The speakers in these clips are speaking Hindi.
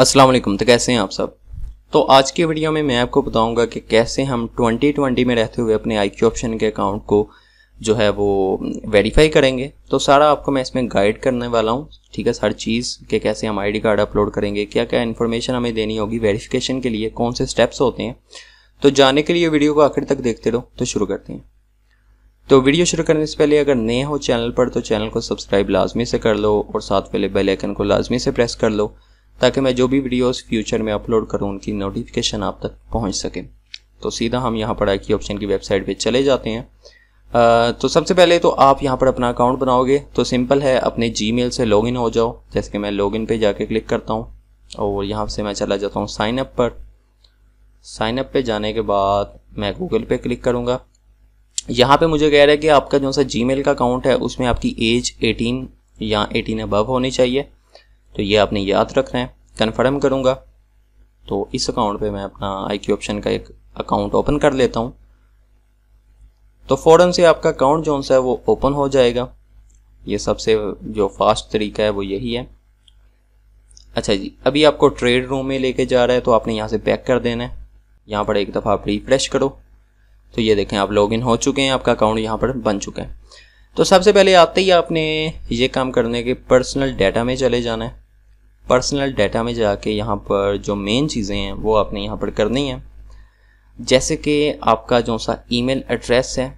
अस्सलाम वालेकुम तो कैसे हैं आप सब तो आज की वीडियो में मैं आपको बताऊंगा कि कैसे हम 2020 में रहते हुए अपने आई ऑप्शन के अकाउंट को जो है वो वेरीफाई करेंगे तो सारा आपको मैं इसमें गाइड करने वाला हूँ ठीक है हर चीज़ के कैसे हम आईडी कार्ड अपलोड करेंगे क्या क्या इन्फॉर्मेशन हमें देनी होगी वेरीफिकेशन के लिए कौन से स्टेप्स होते हैं तो जाने के लिए वीडियो को आखिर तक देखते रहो तो शुरू करते हैं तो वीडियो शुरू करने से पहले अगर नए हो चैनल पर तो चैनल को सब्सक्राइब लाजमी से कर लो और साथ वाले बेल आइकन को लाजमी से प्रेस कर लो ताकि मैं जो भी वीडियोस फ्यूचर में अपलोड करूँ उनकी नोटिफिकेशन आप तक पहुँच सके तो सीधा हम यहाँ पर आई की ऑप्शन की वेबसाइट पर चले जाते हैं आ, तो सबसे पहले तो आप यहाँ पर अपना अकाउंट बनाओगे तो सिंपल है अपने जीमेल से लॉगिन हो जाओ जैसे कि मैं लॉगिन पे जाके क्लिक करता हूँ और यहाँ से मैं चला जाता हूँ साइन अप पर साइन अप पे जाने के बाद मैं गूगल पे क्लिक करूँगा यहाँ पे मुझे कह रहा है कि आपका जो सा जी का अकाउंट है उसमें आपकी एज 18 या 18 अबव होनी चाहिए तो ये आपने याद रखना है कन्फर्म करूँगा तो इस अकाउंट पे मैं अपना आई क्यू ऑप्शन का एक अकाउंट ओपन कर लेता हूँ तो फ़ौरन से आपका अकाउंट जो है वो ओपन हो जाएगा ये सबसे जो फास्ट तरीका है वो यही है अच्छा जी अभी आपको ट्रेड रूम में लेके जा रहा है तो आपने यहाँ से पैक कर देना है यहाँ पर एक दफ़ा आप रिफ्रेश करो तो ये देखें आप लॉगिन हो चुके हैं आपका अकाउंट यहाँ पर बन चुका है तो सबसे पहले आते ही आपने ये काम करने के पर्सनल डाटा में चले जाना है पर्सनल डाटा में जाके यहाँ पर जो मेन चीज़ें हैं वो आपने यहाँ पर करनी है जैसे कि आपका जो सा ईमेल एड्रेस है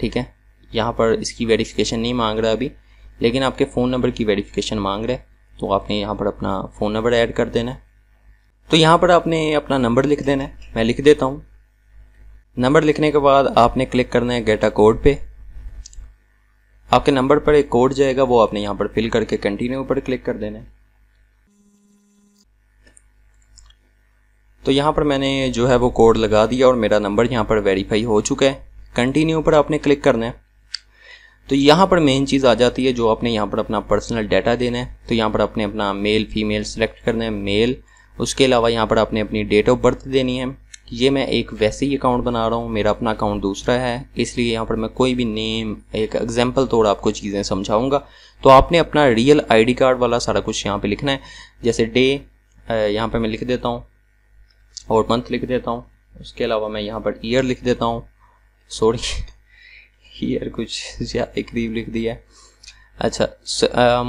ठीक है यहाँ पर इसकी वेरिफिकेशन नहीं मांग रहा अभी लेकिन आपके फ़ोन नंबर की वेरिफिकेशन मांग रहा है तो आपने यहाँ पर अपना फ़ोन नंबर ऐड कर देना है तो यहाँ पर आपने अपना नंबर लिख देना है मैं लिख देता हूँ नंबर लिखने के बाद आपने क्लिक करना है गेटा कोड पे आपके नंबर पर एक कोड जाएगा वो आपने यहाँ पर फिल करके कंटिन्यू पर क्लिक कर देना है तो यहाँ पर मैंने जो है वो कोड लगा दिया और मेरा नंबर यहाँ पर वेरीफाई हो चुका है कंटिन्यू पर आपने क्लिक करना है तो यहाँ पर मेन चीज़ आ जाती है जो आपने यहाँ पर अपना पर्सनल डाटा देना है तो यहाँ पर आपने अपना मेल फीमेल सेलेक्ट करना है मेल उसके अलावा यहाँ पर आपने अपनी डेट ऑफ बर्थ देनी है ये मैं एक वैसे ही अकाउंट बना रहा हूँ मेरा अपना अकाउंट दूसरा है इसलिए यहाँ पर मैं कोई भी नेम एक एग्जाम्पल तौर आपको चीज़ें समझाऊंगा तो आपने अपना रियल आईडी कार्ड वाला सारा कुछ यहाँ पे लिखना है जैसे डे यहाँ पे मैं लिख देता हूँ और मंथ लिख देता हूँ उसके अलावा मैं यहाँ पर ईयर लिख देता हूँ सॉरी ईयर कुछ ज़्यादा करीब लिख दिया अच्छा आ,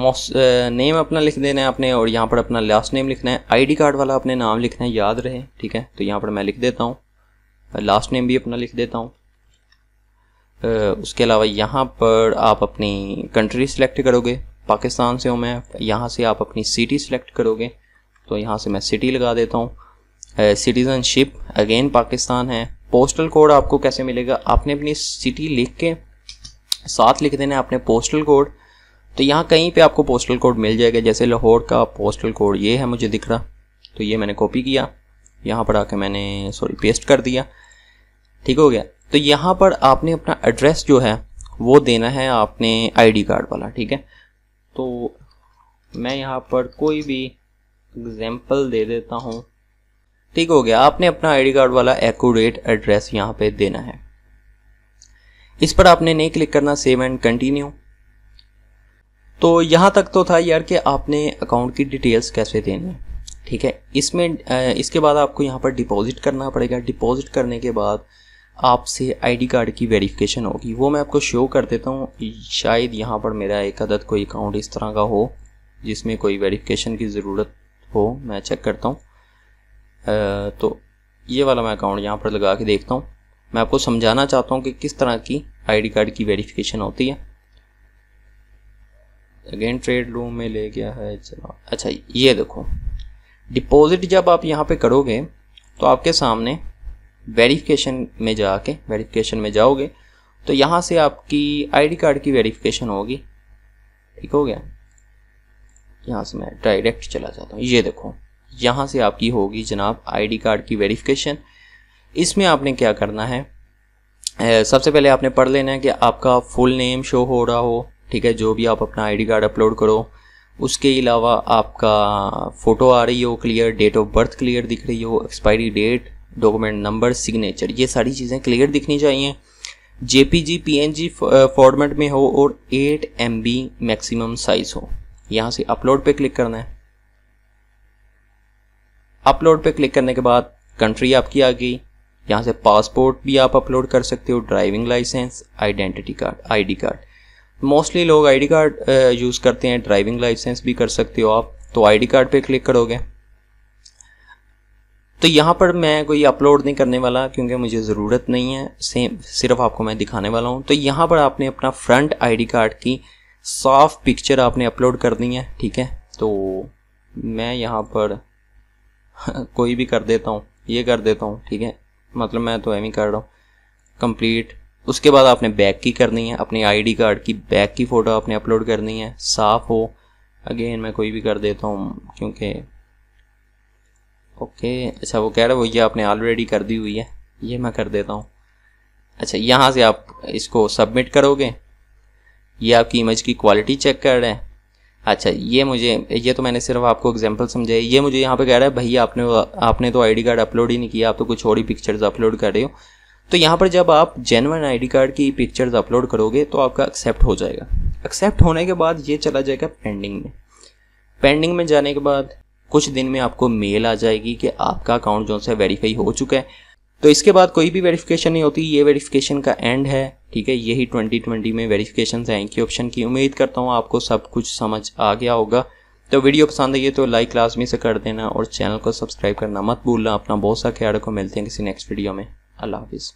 नेम अपना लिख देना है आपने और यहाँ पर अपना लास्ट नेम लिखना है आईडी कार्ड वाला अपने नाम लिखना है याद रहे ठीक है तो यहाँ पर मैं लिख देता हूँ लास्ट नेम भी अपना लिख देता हूँ उसके अलावा यहाँ पर आप अपनी कंट्री सेलेक्ट करोगे पाकिस्तान से हूँ मैं यहाँ से आप अपनी सिटी सेलेक्ट करोगे तो यहाँ से मैं सिटी लगा देता हूँ सिटीज़नशिप अगेन पाकिस्तान है पोस्टल कोड आपको कैसे मिलेगा आपने अपनी सिटी लिख के साथ लिख देना है आपने पोस्टल कोड तो यहाँ कहीं पे आपको पोस्टल कोड मिल जाएगा जैसे लाहौर का पोस्टल कोड ये है मुझे दिख रहा तो ये मैंने कॉपी किया यहाँ पर आके मैंने सॉरी पेस्ट कर दिया ठीक हो गया तो यहाँ पर आपने अपना एड्रेस जो है वो देना है आपने आईडी कार्ड वाला ठीक है तो मैं यहाँ पर कोई भी एग्जाम्पल दे देता हूँ ठीक हो गया आपने अपना आईडी कार्ड वाला एक्यूरेट एड्रेस यहाँ पे देना है इस पर आपने नहीं क्लिक करना सेव एंड कंटिन्यू तो यहां तक तो था यार कि आपने अकाउंट की डिटेल्स कैसे देनी है ठीक है इसमें इसके बाद आपको यहां पर डिपॉजिट करना पड़ेगा डिपॉजिट करने के बाद आपसे आईडी कार्ड की वेरिफिकेशन होगी वो मैं आपको शो कर देता हूँ शायद यहाँ पर मेरा एक अदद कोई अकाउंट इस तरह का हो जिसमें कोई वेरिफिकेशन की ज़रूरत हो मैं चेक करता हूँ तो ये वाला मैं अकाउंट यहाँ पर लगा के देखता हूँ मैं आपको समझाना चाहता हूँ कि किस तरह की आईडी कार्ड की वेरिफिकेशन होती है अगेन ट्रेड रूम में ले गया है चलो अच्छा ये देखो डिपॉजिट जब आप यहाँ पे करोगे तो आपके सामने वेरिफिकेशन में जाके वेरिफिकेशन में जाओगे तो यहाँ से आपकी आईडी कार्ड की वेरिफिकेशन होगी ठीक हो गया यहाँ से मैं डायरेक्ट चला जाता हूँ ये देखो यहाँ से आपकी होगी जनाब आईडी कार्ड की वेरिफिकेशन इसमें आपने क्या करना है सबसे पहले आपने पढ़ लेना है कि आपका फुल नेम शो हो रहा हो ठीक है जो भी आप अपना आईडी कार्ड अपलोड करो उसके अलावा आपका फ़ोटो आ रही हो clear date of birth clear दिख रही हो expiry date document number signature ये सारी चीज़ें क्लियर दिखनी चाहिए जेपीजी पीएनजी फॉर्मेट में हो और 8 एमबी मैक्सिमम साइज़ हो यहाँ से अपलोड पे क्लिक करना है अपलोड पे क्लिक करने के बाद कंट्री आपकी आ गई यहाँ से पासपोर्ट भी आप अपलोड कर सकते हो driving licence identity card ID card mostly लोग आईडी कार्ड यूज़ करते हैं ड्राइविंग लाइसेंस भी कर सकते हो आप तो आईडी कार्ड पे क्लिक करोगे तो यहाँ पर मैं कोई अपलोड नहीं करने वाला क्योंकि मुझे ज़रूरत नहीं है सेम सिर्फ आपको मैं दिखाने वाला हूँ तो यहाँ पर आपने अपना फ्रंट आईडी कार्ड की साफ पिक्चर आपने अपलोड कर दी है ठीक है तो मैं यहाँ पर कोई भी कर देता हूँ ये कर देता हूँ ठीक है मतलब मैं तो एम ही कर रहा हूँ कंप्लीट उसके बाद आपने बैक की करनी है अपने आईडी कार्ड की बैक की फ़ोटो आपने अपलोड करनी है साफ़ हो अगेन मैं कोई भी कर देता हूँ क्योंकि ओके अच्छा वो कह रहे हो वो ये आपने ऑलरेडी कर दी हुई है ये मैं कर देता हूँ अच्छा यहाँ से आप इसको सबमिट करोगे ये आपकी इमेज की क्वालिटी चेक कर रहे हैं अच्छा ये मुझे ये तो मैंने सिर्फ आपको एग्जांपल समझाई ये मुझे यहाँ पे कह रहा है भैया आपने आपने तो आईडी कार्ड अपलोड ही नहीं किया आप तो कुछ और ही पिक्चर्स अपलोड कर रहे हो तो यहाँ पर जब आप जेनवन आईडी कार्ड की पिक्चर्स अपलोड करोगे तो आपका एक्सेप्ट हो जाएगा एक्सेप्ट होने के बाद ये चला जाएगा पेंडिंग में पेंडिंग में जाने के बाद कुछ दिन में आपको मेल आ जाएगी कि आपका अकाउंट जो है वेरीफाई हो चुका है तो इसके बाद कोई भी वेरिफिकेशन नहीं होती ये वेरिफिकेशन का एंड है ठीक है यही 2020 में वेरिफिकेशन है इनकी ऑप्शन की उम्मीद करता हूँ आपको सब कुछ समझ आ गया होगा तो वीडियो पसंद आई है तो लाइक लाजमी से कर देना और चैनल को सब्सक्राइब करना मत भूलना अपना बहुत सा ख्याल रखो मिलते हैं किसी नेक्स्ट वीडियो में अल्लाह हाफिज़